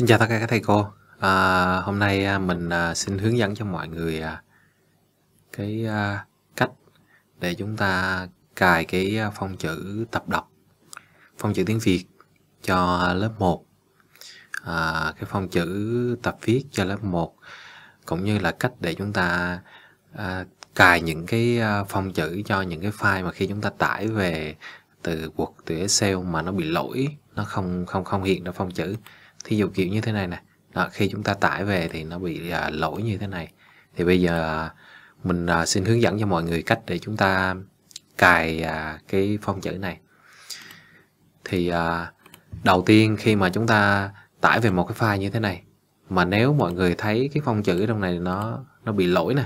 Xin chào tất cả các thầy cô. À, hôm nay à, mình à, xin hướng dẫn cho mọi người à, cái cách để chúng ta cài cái phong chữ tập đọc, phong chữ tiếng Việt cho lớp 1. À, cái phong chữ tập viết cho lớp 1 cũng như là cách để chúng ta à, cài những cái phong chữ cho những cái file mà khi chúng ta tải về từ Word từ Excel mà nó bị lỗi, nó không không không hiện ra phong chữ thí dụ kiểu như thế này nè đó, khi chúng ta tải về thì nó bị à, lỗi như thế này thì bây giờ à, mình à, xin hướng dẫn cho mọi người cách để chúng ta cài à, cái phong chữ này thì à, đầu tiên khi mà chúng ta tải về một cái file như thế này mà nếu mọi người thấy cái phong chữ trong này nó nó bị lỗi nè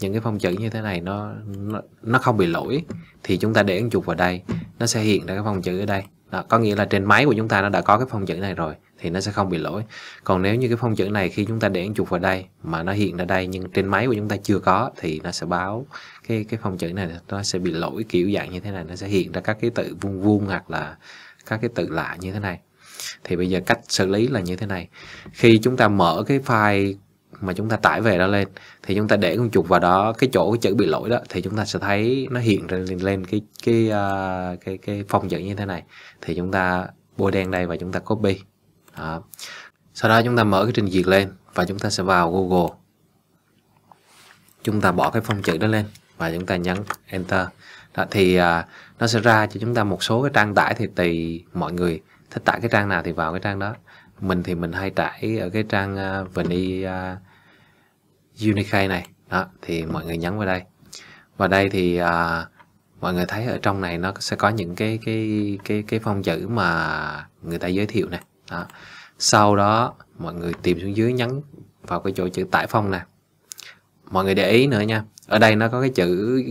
những cái phong chữ như thế này nó nó, nó không bị lỗi thì chúng ta để ứng chuột vào đây nó sẽ hiện ra cái phong chữ ở đây đó, có nghĩa là trên máy của chúng ta nó đã có cái phong chữ này rồi thì nó sẽ không bị lỗi còn nếu như cái phong chữ này khi chúng ta để anh chụp vào đây mà nó hiện ra đây nhưng trên máy của chúng ta chưa có thì nó sẽ báo cái cái phong chữ này nó sẽ bị lỗi kiểu dạng như thế này nó sẽ hiện ra các cái tự vuông vuông hoặc là các cái tự lạ như thế này thì bây giờ cách xử lý là như thế này khi chúng ta mở cái file mà chúng ta tải về đó lên thì chúng ta để con chuột vào đó cái chỗ cái chữ bị lỗi đó thì chúng ta sẽ thấy nó hiện lên lên cái cái uh, cái cái phong dẫn như thế này thì chúng ta bôi đen đây và chúng ta copy đó. sau đó chúng ta mở cái trình duyệt lên và chúng ta sẽ vào Google chúng ta bỏ cái phong chữ đó lên và chúng ta nhấn enter đó, thì uh, nó sẽ ra cho chúng ta một số cái trang tải thì tùy mọi người thích tải cái trang nào thì vào cái trang đó mình thì mình hay tải ở cái trang uh, à, vani uh, Unikey này đó thì ừ. mọi người nhấn vào đây và đây thì à, mọi người thấy ở trong này nó sẽ có những cái cái cái cái phong chữ mà người ta giới thiệu này đó. sau đó mọi người tìm xuống dưới nhấn vào cái chỗ chữ tải phong nè mọi người để ý nữa nha ở đây nó có cái chữ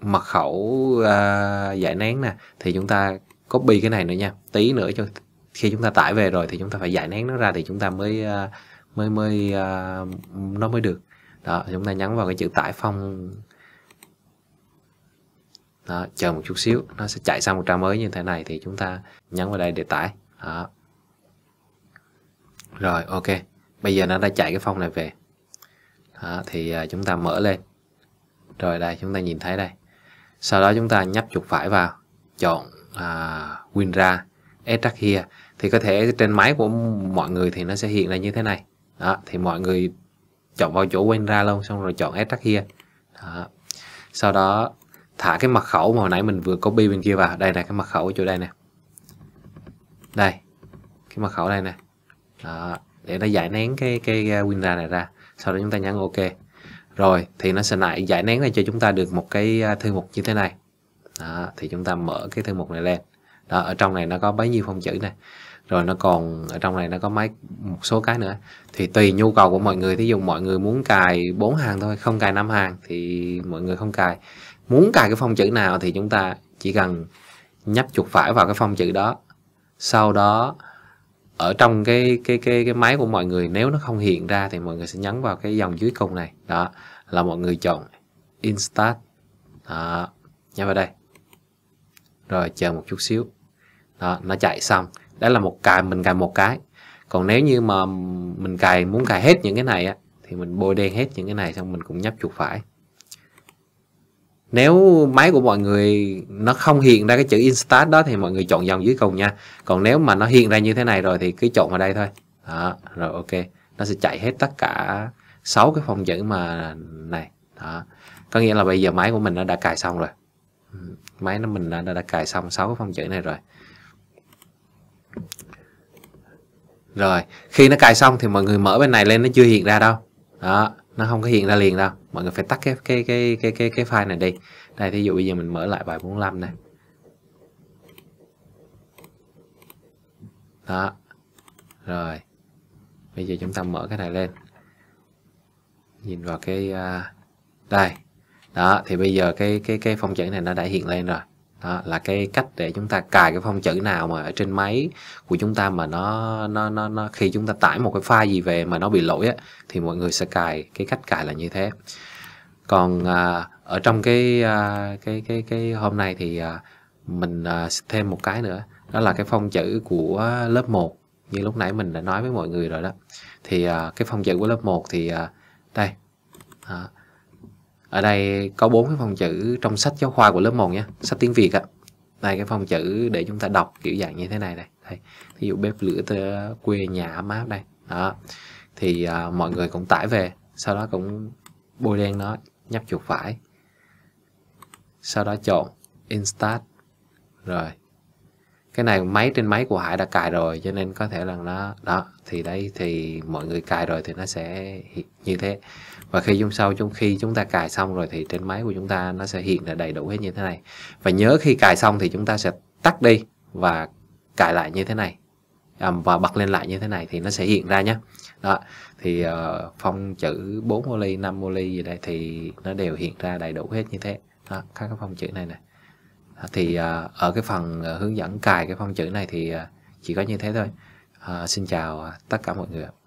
mật khẩu à, giải nén nè thì chúng ta copy cái này nữa nha tí nữa cho khi chúng ta tải về rồi thì chúng ta phải giải nén nó ra thì chúng ta mới à, mới mới uh, à, nó mới được đó chúng ta nhấn vào cái chữ tải phong đó, chờ một chút xíu nó sẽ chạy sang một trang mới như thế này thì chúng ta nhấn vào đây để tải đó. rồi ok bây giờ nó đã chạy cái phong này về đó, thì uh, chúng ta mở lên rồi đây chúng ta nhìn thấy đây sau đó chúng ta nhấp chuột phải vào chọn uh, à, win ra extract here thì có thể trên máy của mọi người thì nó sẽ hiện ra như thế này đó, thì mọi người chọn vào chỗ quen ra luôn xong rồi chọn add here đó. sau đó thả cái mật khẩu mà hồi nãy mình vừa copy bên kia vào đây là cái mật khẩu ở chỗ đây nè đây cái mật khẩu đây nè đó, để nó giải nén cái cái WinRAR này ra sau đó chúng ta nhấn OK rồi thì nó sẽ lại giải nén ra cho chúng ta được một cái à, thư mục như thế này đó, thì chúng ta mở cái thư mục này lên đó, ở trong này nó có bấy nhiêu phong chữ này rồi nó còn ở trong này nó có mấy một số cái nữa thì tùy nhu cầu của mọi người thí dụ mọi người muốn cài bốn hàng thôi không cài năm hàng thì mọi người không cài muốn cài cái phong chữ nào thì chúng ta chỉ cần nhấp chuột phải vào cái phong chữ đó sau đó ở trong cái cái cái cái máy của mọi người nếu nó không hiện ra thì mọi người sẽ nhấn vào cái dòng dưới cùng này đó là mọi người chọn instat đó nhấn vào đây rồi chờ một chút xíu đó nó chạy xong đó là một cài mình cài một cái còn nếu như mà mình cài muốn cài hết những cái này á thì mình bôi đen hết những cái này xong mình cũng nhấp chuột phải nếu máy của mọi người nó không hiện ra cái chữ Instat đó thì mọi người chọn dòng dưới cùng nha còn nếu mà nó hiện ra như thế này rồi thì cứ chọn vào đây thôi đó, rồi ok nó sẽ chạy hết tất cả sáu cái phòng chữ mà này đó có nghĩa là bây giờ máy của mình nó đã cài xong rồi ừ, máy nó mình đã, đã, đã cài xong sáu cái phòng chữ này rồi rồi khi nó cài xong thì mọi người mở bên này lên nó chưa hiện ra đâu đó nó không có hiện ra liền đâu mọi người phải tắt cái cái cái cái cái cái file này đi đây thí dụ bây giờ mình mở lại bài 45 này đó rồi bây giờ chúng ta mở cái này lên nhìn vào cái uh, đây đó thì bây giờ cái cái cái phong chữ này nó đã hiện lên rồi đó, là cái cách để chúng ta cài cái phông chữ nào mà ở trên máy của chúng ta mà nó nó nó, nó khi chúng ta tải một cái file gì về mà nó bị lỗi á, thì mọi người sẽ cài cái cách cài là như thế còn à, ở trong cái à, cái cái cái hôm nay thì à, mình à, thêm một cái nữa đó là cái phông chữ của lớp 1 như lúc nãy mình đã nói với mọi người rồi đó thì à, cái phông chữ của lớp 1 thì à, đây à, ở đây có bốn cái phòng chữ trong sách giáo khoa của lớp 1 nhé sách tiếng Việt ạ đây cái phòng chữ để chúng ta đọc kiểu dạng như thế này này đây. ví dụ bếp lửa tơ quê nhà ấm áp đây đó thì à, mọi người cũng tải về sau đó cũng bôi đen nó nhấp chuột phải sau đó chọn install rồi cái này máy trên máy của Hải đã cài rồi cho nên có thể là nó đó thì đấy thì mọi người cài rồi thì nó sẽ như thế và khi dùng sau chúng khi chúng ta cài xong rồi thì trên máy của chúng ta nó sẽ hiện là đầy đủ hết như thế này và nhớ khi cài xong thì chúng ta sẽ tắt đi và cài lại như thế này à, và bật lên lại như thế này thì nó sẽ hiện ra nhé đó thì uh, ờ, phong chữ 4 moly 5 moly gì đây thì nó đều hiện ra đầy đủ hết như thế đó các cái phong chữ này này thì à, ở cái phần à, hướng dẫn cài cái phông chữ này thì à, chỉ có như thế thôi xin chào tất cả mọi người